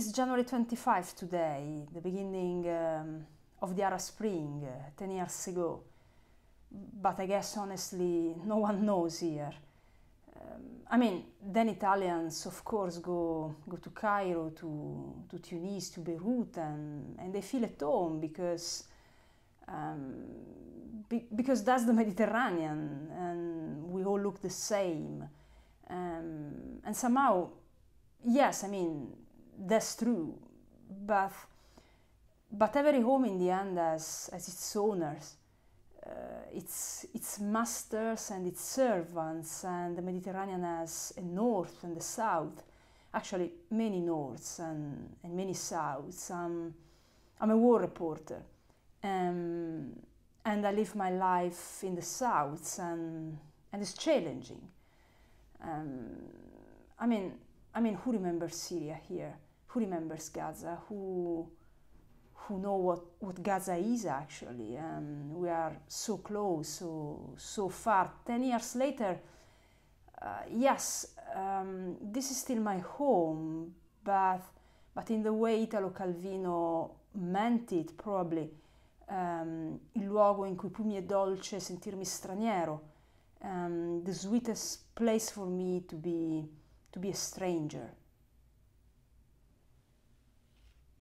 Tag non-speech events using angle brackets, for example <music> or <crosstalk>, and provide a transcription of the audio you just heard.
It's January 25 today, the beginning um, of the Arab Spring, uh, 10 years ago. But I guess honestly, no one <laughs> knows here. Um, I mean, then Italians, of course, go, go to Cairo, to, to Tunis, to Beirut, and, and they feel at home because, um, be, because that's the Mediterranean and we all look the same. Um, and somehow, yes, I mean, that's true, but but every home in the end has, has its owners, uh, its its masters and its servants, and the Mediterranean has a north and a south. Actually, many norths and, and many souths. I'm I'm a war reporter, um, and I live my life in the souths, and and it's challenging. Um, I mean, I mean, who remembers Syria here? who remembers Gaza, who who know what, what Gaza is actually. Um, we are so close, so so far. Ten years later, uh, yes, um, this is still my home, but but in the way Italo Calvino meant it, probably um, il luogo in cui più mi è dolce sentirmi straniero, um, the sweetest place for me to be to be a stranger.